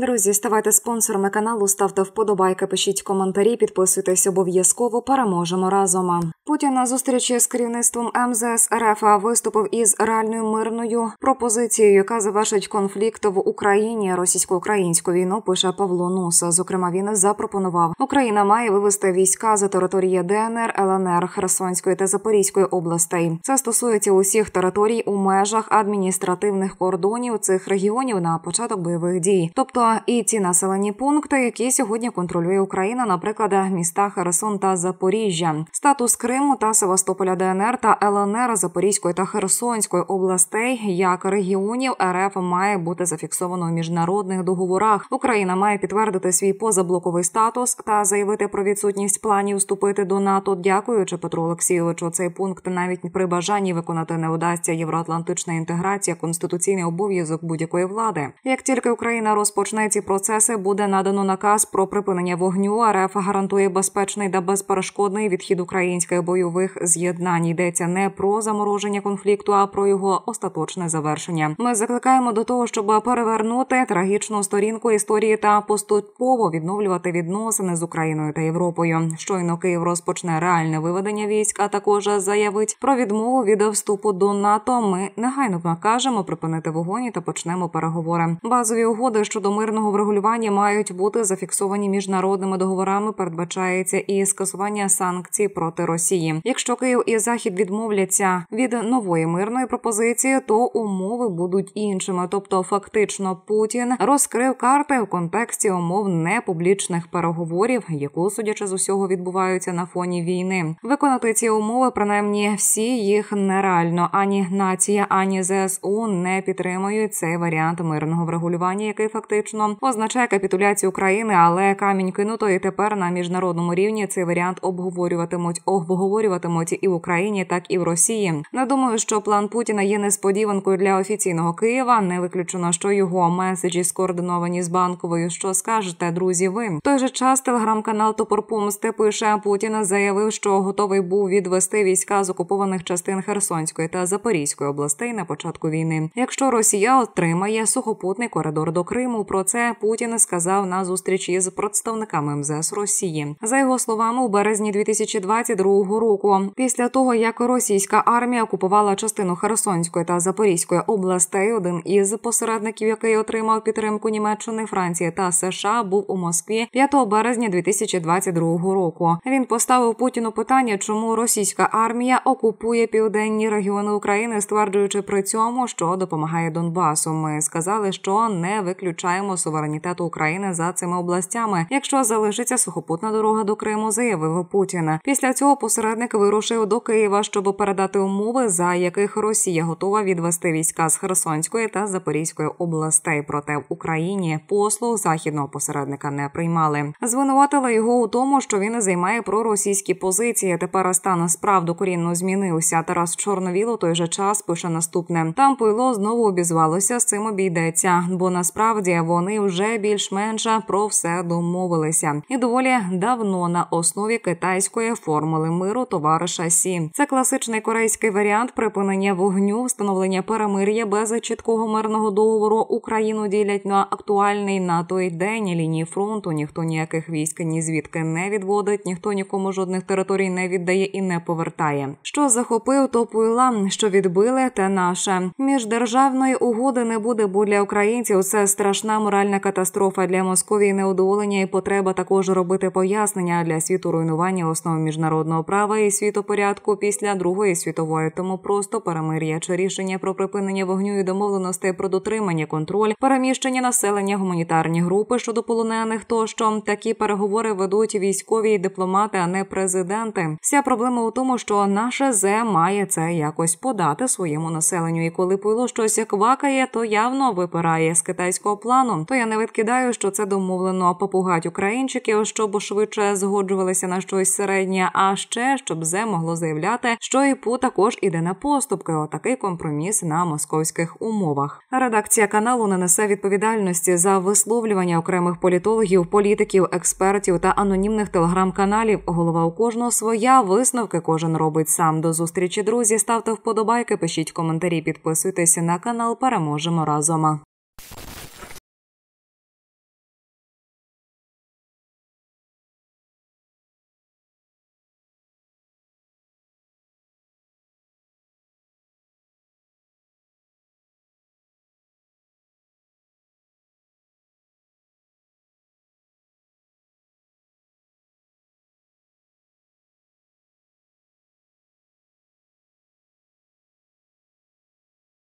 Друзі, ставайте спонсорами каналу, ставте вподобайки, пишіть коментарі, підписуйтесь обов'язково. Переможемо разом. Путін на зустрічі з керівництвом МЗС РФ виступив із реальною мирною пропозицією, яка завершить конфлікт в Україні російсько-українську війну. Пише Павло Нуса. Зокрема, він запропонував, Україна має вивести війська за території ДНР, ЛНР, Херсонської та Запорізької областей. Це стосується усіх територій у межах адміністративних кордонів цих регіонів на початок бойових дій, тобто і ті населені пункти, які сьогодні контролює Україна, наприклад, міста Херсон та Запоріжжя, статус Криму та Севастополя ДНР та ЛНР Запорізької та Херсонської областей, як регіонів РФ має бути зафіксовано у міжнародних договорах. Україна має підтвердити свій позаблоковий статус та заявити про відсутність планів вступити до НАТО. Дякуючи Петру Олексійовичу, цей пункт навіть при бажанні виконати не удасться євроатлантична інтеграція, конституційний обов'язок будь-якої влади. Як тільки Україна розпочне розпочне ці процеси, буде надано наказ про припинення вогню. РФ гарантує безпечний та безперешкодний відхід українських бойових з'єднань. Йдеться не про замороження конфлікту, а про його остаточне завершення. Ми закликаємо до того, щоб перевернути трагічну сторінку історії та поступово відновлювати відносини з Україною та Європою. Щойно Київ розпочне реальне виведення військ, а також заявить про відмову від вступу до НАТО. Ми негайно накажемо припинити вогонь та почнемо переговори. Базові угоди щодо мир мирного врегулювання мають бути зафіксовані міжнародними договорами. Передбачається і скасування санкцій проти Росії. Якщо Київ і Захід відмовляться від нової мирної пропозиції, то умови будуть іншими. Тобто, фактично, Путін розкрив карти в контексті умов непублічних переговорів, яку, судячи з усього, відбуваються на фоні війни. Виконати ці умови, принаймні, всі їх нереально ані нація, ані ЗСУ не підтримують цей варіант мирного врегулювання, який фактично звісно, означає капітуляцію України, але камінь кинутої тепер на міжнародному рівні цей варіант обговорюватимуть, обговорюватимуть і в Україні, так і в Росії. Не думаю, що план Путіна є несподіванкою для офіційного Києва. Не виключено, що його меседжі скоординовані з банковою. Що скажете, друзі? Ви в той же час телеграм-канал Топорпомсти пише Путіна, заявив, що готовий був відвести війська з окупованих частин Херсонської та Запорізької областей на початку війни. Якщо Росія отримає сухопутний коридор до Криму, про це Путін сказав на зустрічі з представниками МЗС Росії. За його словами, у березні 2022 року, після того як російська армія окупувала частину Херсонської та Запорізької областей, один із посередників, який отримав підтримку Німеччини, Франції та США, був у Москві 5 березня 2022 року. Він поставив Путіну питання, чому російська армія окупує південні регіони України, стверджуючи при цьому, що допомагає Донбасу. Ми сказали, що не виключаємо суверенітету України за цими областями, якщо залишиться сухопутна дорога до Криму, заявив Путін. Після цього посередник вирушив до Києва, щоб передати умови, за яких Росія готова відвести війська з Херсонської та Запорізької областей. Проте в Україні послуг західного посередника не приймали. Звинуватили його у тому, що він займає проросійські позиції. Тепер стан справ докорінно змінився. Тарас Чорновіл у той же час пише наступне: там пило знову обізвалося з цим обійдеться, бо насправді вони вони вже більш менш про все домовилися, і доволі давно на основі китайської формули миру товариша Сі. Це класичний корейський варіант припинення вогню, встановлення перемир'я без чіткого мирного договору. Україну ділять на актуальний на той день лінії фронту. Ніхто ніяких військ ні звідки не відводить, ніхто нікому жодних територій не віддає і не повертає. Що захопив, то пила, що відбили, те наше міждержавної угоди не буде, бо для українців це страшна моральна катастрофа для Московії неудоволення і потреба також робити пояснення для світу руйнування основ міжнародного права і світопорядку після Другої світової, тому просто перемир'я чи рішення про припинення вогню і домовленостей про дотримання, контроль, переміщення населення, гуманітарні групи щодо полонених. Тощо такі переговори ведуть військові і дипломати, а не президенти. Вся проблема у тому, що наше зе має це якось подати своєму населенню, і коли пило щось квакає, то явно випирає з китайського плану кордон, то я не відкидаю, що це домовлено попугать українчиків, щоб швидше згоджувалися на щось середнє. А ще щоб зе могло заявляти, що ІПУ також іде на поступки. Отакий компроміс на московських умовах. Редакція каналу не несе відповідальності за висловлювання окремих політологів, політиків, експертів та анонімних телеграм-каналів. Голова у кожного своя висновки кожен робить сам. До зустрічі друзі ставте вподобайки, пишіть коментарі, підписуйтесь на канал. Переможемо разом.